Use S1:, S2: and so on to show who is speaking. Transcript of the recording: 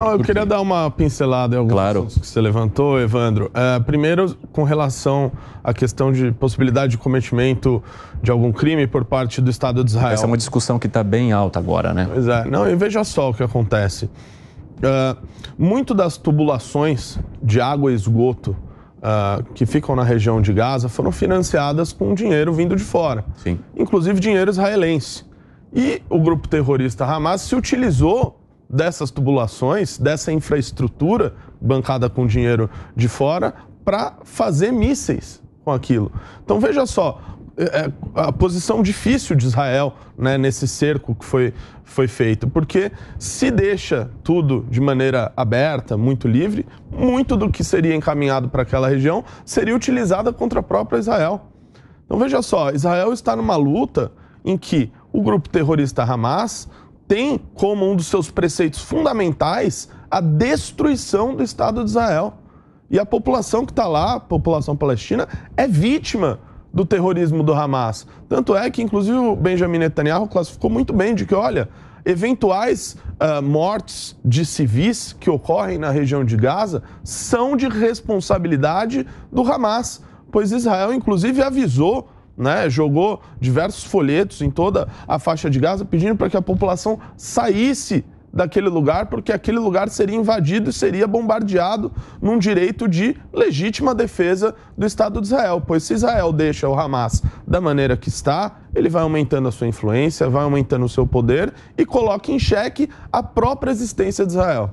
S1: eu queria dar uma pincelada em alguns claro. assuntos que você levantou, Evandro. Uh, primeiro, com relação à questão de possibilidade de cometimento de algum crime por parte do Estado de Israel. Essa é uma discussão que está bem alta agora, né? Pois é. Não, e veja só o que acontece. Uh, muito das tubulações de água e esgoto uh, que ficam na região de Gaza foram financiadas com dinheiro vindo de fora. Sim. Inclusive dinheiro israelense. E o grupo terrorista Hamas se utilizou dessas tubulações, dessa infraestrutura bancada com dinheiro de fora, para fazer mísseis com aquilo. Então veja só, é, é a posição difícil de Israel né, nesse cerco que foi, foi feito, porque se deixa tudo de maneira aberta, muito livre, muito do que seria encaminhado para aquela região seria utilizada contra a própria Israel. Então veja só, Israel está numa luta em que o grupo terrorista Hamas tem como um dos seus preceitos fundamentais a destruição do Estado de Israel. E a população que está lá, a população palestina, é vítima do terrorismo do Hamas. Tanto é que, inclusive, o Benjamin Netanyahu classificou muito bem de que, olha, eventuais uh, mortes de civis que ocorrem na região de Gaza são de responsabilidade do Hamas, pois Israel, inclusive, avisou né, jogou diversos folhetos em toda a faixa de Gaza pedindo para que a população saísse daquele lugar, porque aquele lugar seria invadido e seria bombardeado num direito de legítima defesa do Estado de Israel. Pois se Israel deixa o Hamas da maneira que está, ele vai aumentando a sua influência, vai aumentando o seu poder e coloca em xeque a própria existência de Israel.